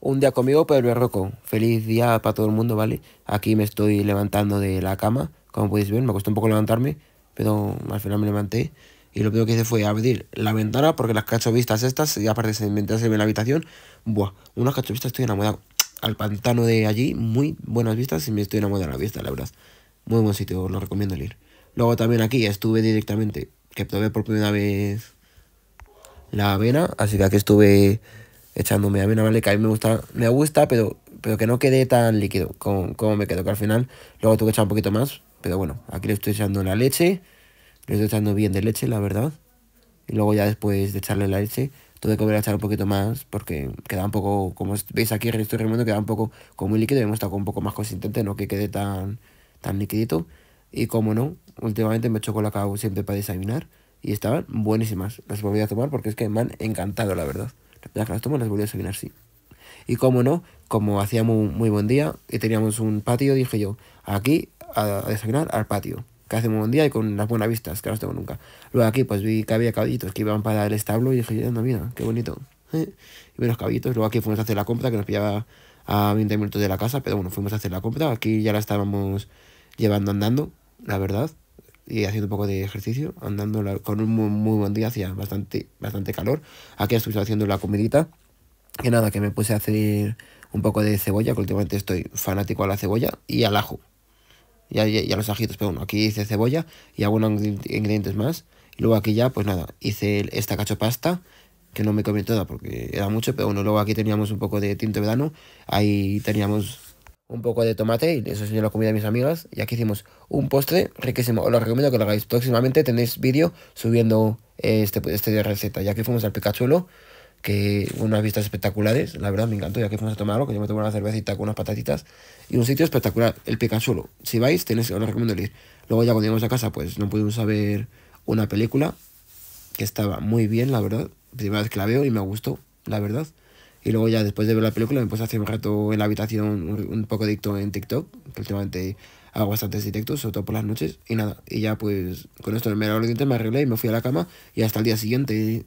un día conmigo, Pedro Roco. Feliz día para todo el mundo, ¿vale? Aquí me estoy levantando de la cama, como podéis ver, me costó un poco levantarme, pero al final me levanté. Y lo primero que hice fue abrir la ventana, porque las cachovistas estas, y aparte se ve en la habitación, buah, unas cachovistas estoy enamorado. Al pantano de allí, muy buenas vistas, y me estoy enamorado de la vista, la verdad. Muy buen sitio, os lo recomiendo ir. Luego también aquí estuve directamente, que probé por primera vez la avena, así que aquí estuve echándome. A mí una que a mí me gusta, me gusta, pero, pero que no quede tan líquido como, me quedo, que al final luego tuve que echar un poquito más. Pero bueno, aquí le estoy echando la leche, le estoy echando bien de leche, la verdad. Y luego ya después de echarle la leche, tuve que volver a echar un poquito más porque queda un poco, como veis aquí, estoy remando queda un poco como muy líquido. Y hemos estado un poco más consistente, no que quede tan, tan liquidito. Y como no, últimamente me con la cabo siempre para desayunar. Y estaban buenísimas. Las voy a tomar porque es que me han encantado, la verdad. Ya que las tomo las volví a desayunar, sí. Y como no, como hacíamos un muy, buen día y teníamos un patio, dije yo, aquí a, desayunar al patio, que hace muy buen día y con las buenas vistas, que no las tengo nunca. Luego aquí pues vi que había caballitos que iban para el establo y dije, anda, mira, qué bonito. ¿Eh? y vi los caballitos, luego aquí fuimos a hacer la compra que nos pillaba a 20 minutos de la casa, pero bueno, fuimos a hacer la compra, aquí ya la estábamos llevando andando, la verdad y haciendo un poco de ejercicio, andando con un muy, buen día, hacía bastante, bastante calor. Aquí estoy haciendo la comidita. Que nada, que me puse a hacer un poco de cebolla, que últimamente estoy fanático a la cebolla y al ajo. Y a, los ajitos, pero bueno, aquí hice cebolla y algunos ingredientes más. Y luego aquí ya, pues nada, hice esta cacho cachopasta, que no me comí toda porque era mucho, pero bueno, luego aquí teníamos un poco de tinto verano. Ahí teníamos un poco de tomate y eso enseño la comida a mis amigas. Y aquí hicimos un postre riquísimo. Os lo recomiendo que lo hagáis. Próximamente tenéis vídeo subiendo eh, este, este receta. ya que fuimos al Picachuelo, que unas vistas espectaculares. La verdad me encantó. ya que fuimos a tomarlo que yo me tomé una cervecita con unas patatitas. Y un sitio espectacular, el Picachuelo. Si vais, tenéis, os lo recomiendo ir. Luego ya cuando llegamos a casa, pues no pudimos ver una película que estaba muy bien, la verdad. Primera vez que la veo y me gustó, la verdad. Y luego ya después de ver la película me puse hacer un rato en la habitación un poco adicto en TikTok, que últimamente hago bastantes detectos, sobre todo por las noches, y nada, y ya pues con esto el los orden me arreglé y me fui a la cama y hasta el día siguiente